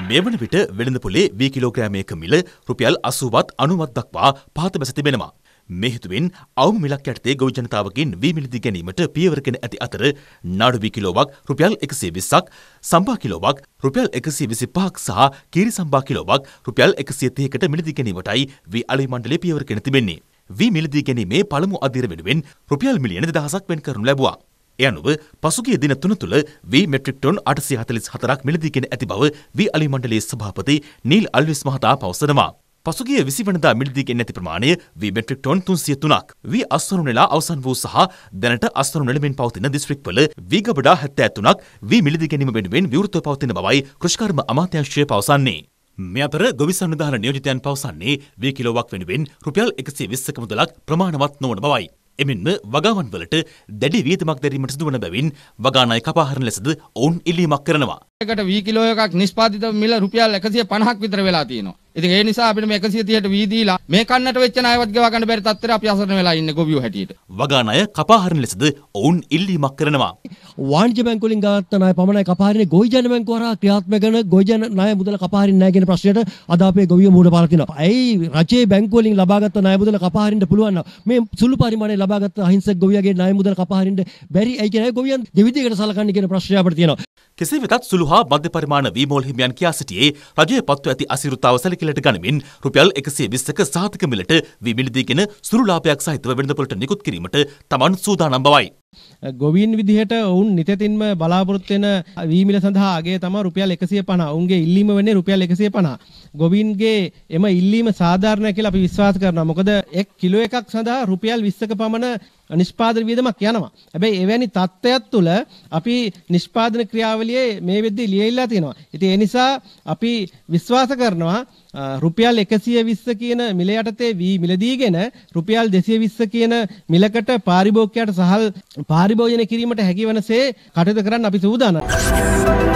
මේ වන විට වෙළඳ පොලේ වී කිලෝග්‍රෑමයක මිල රුපියල් අසුවත් අනුවත් දක්වා පහත බැස තිබෙනවා. මෙහිතුවෙන් අවම මිලක් යටතේ ගොවි ජනතාවකින් වීමිලිදි ගැනීමට පියවරගෙන ඇති අතර නාඩුවි කිලෝවක් රුපියල් එකසේ විස්සක් සම්බා කිලෝවක් රුපියල් එකසේ විසි පහක් සහ කීරි සම්බා කිලෝවක් රුපියල් එකසියතයකට මිලදි ගැනීමටයි වී අලි මණ්ඩලේ පියවරගෙන තිබෙන්නේ. වී මිලදී ගැනීමේ පළමු අධිර වෙනුවෙන් රුපියල් මිලියන දහසක් වෙන් කරනු ලැබවා. එය අනුව පසුගිය දින තුන තුළ වී මෙට්‍රික් ටොන් 844ක් මිලදීගෙන ඇති බව වී අලි මණ්ඩලයේ සභාපති නීල් අල්විස් මහතා පවසනවා. පසුගිය 20 වෙනිදා මිලදීගෙන ඇති ප්‍රමාණය වී මෙට්‍රික් ටොන් 303ක්. වී අස්වරුණෙලා අවසන් වූ සහ දැනට අස්වරුණෙල මෙන් පවතින දිස්ත්‍රික්වල වී ගබඩා 73ක් වී මිලදී ගැනීම වෙනුවෙන් විවෘතව පවතින බවයි කෘෂිකර්ම අමාත්‍යාංශය පවසන්නේ. මේ අතර ගොවි සංවිධාන නියෝජිතයන් පවසන්නේ වී කිලෝවක් වෙනුවෙන් රුපියල් 120ක මුදලක් ප්‍රමාණවත් නොවන බවයි. එමෙන්ම වගාවන්වලට දැඩි වියදමක් දැරීමට සිදුවන බැවින් වගානාය කපාහරන ලෙසද ඔවුන් ඉල්ලීමක් කරනවා. එකට වී කිලෝ එකක් නිෂ්පාදිත මිල රුපියල් 150ක් විතර වෙලා තියෙනවා. ඉතින් ඒ නිසා අපිට මේ 130ට වී දීලා මේ කන්නට වෙච්ච ණයවත් ගෙවා ගන්න බැරි තත්ත්වෙට අපි අසරණ වෙලා ඉන්නේ ගොවියෝ හැටියට. වගා ණය කපාහරින ලෙසද ඔවුන් ඉල්ලීමක් කරනවා. වාණිජ බැංකු වලින් ගත්ත ණය පමණයි කපාහරින්නේ ගොවිජන බැංකු හරහා ක්‍රියාත්මක වෙන ගොවිජන ණය මුදල කපාහරින්නේ නැහැ කියන ප්‍රශ්නයට අද අපේ ගොවියෝ මූණ පාලා තිනවා. ඇයි රජයේ බැංකු වලින් ලබාගත් ණය මුදල කපාහරින්න පුළුවන් නම් මේ සුළු පරිමාණයේ ලබාගත් අහිංසක ගොවියගේ ණය මුදල කපාහරින්න බැරි ඇයි කියන ගොවියන් දෙවිදියකට සලකන්නේ කියන ප්‍රශ්නය අපිට තියෙනවා. කෙසේ වෙතත් සුළු හා මධ්‍ය පරිමාණ වීමෝල් හිමියන් කියා සිටියේ රජය පත්ව ඇති අසිරුතාව සැලකිලට ගනිමින් රුපියල් 120ක සාධක මිලට විමිලදීගෙන සුළු ලාභයක් සහිතව වෙළඳපොළට නිකුත් කිරීමට තමන් සූදානම් බවයි. ගොවීන් විදිහට ඔවුන් නිතතින්ම බලාපොරොත්තු වෙන වීමිල සඳහා අගය තමයි රුපියල් 150. ඔවුන්ගේ ඉල්ලීම වෙන්නේ රුපියල් 150. ගොවීන්ගේ එම ඉල්ලීම සාධාරණයි කියලා අපි විශ්වාස කරනවා. මොකද එක් කිලෝ එකක් සඳහා රුපියල් 20ක පමණ නිෂ්පාදන වියදමක් යනවා. හැබැයි එවැනි தත්ත්වයක් තුළ අපි නිෂ්පාදන ක්‍රියාවලියේ මේ වෙද්දී ලියවිලා තියෙනවා. ඉතින් ඒ නිසා අපි විශ්වාස කරනවා රුපියල් 120 කියන මිල යටතේ වී මිලදීගෙන රුපියල් 220 කියන මිලකට පාරිභෝගිකයට සහල් පාරි පරිභෝජනය කිරීමට හැකි වනසේ කටයුතු කරන්න අපි සූදානම්.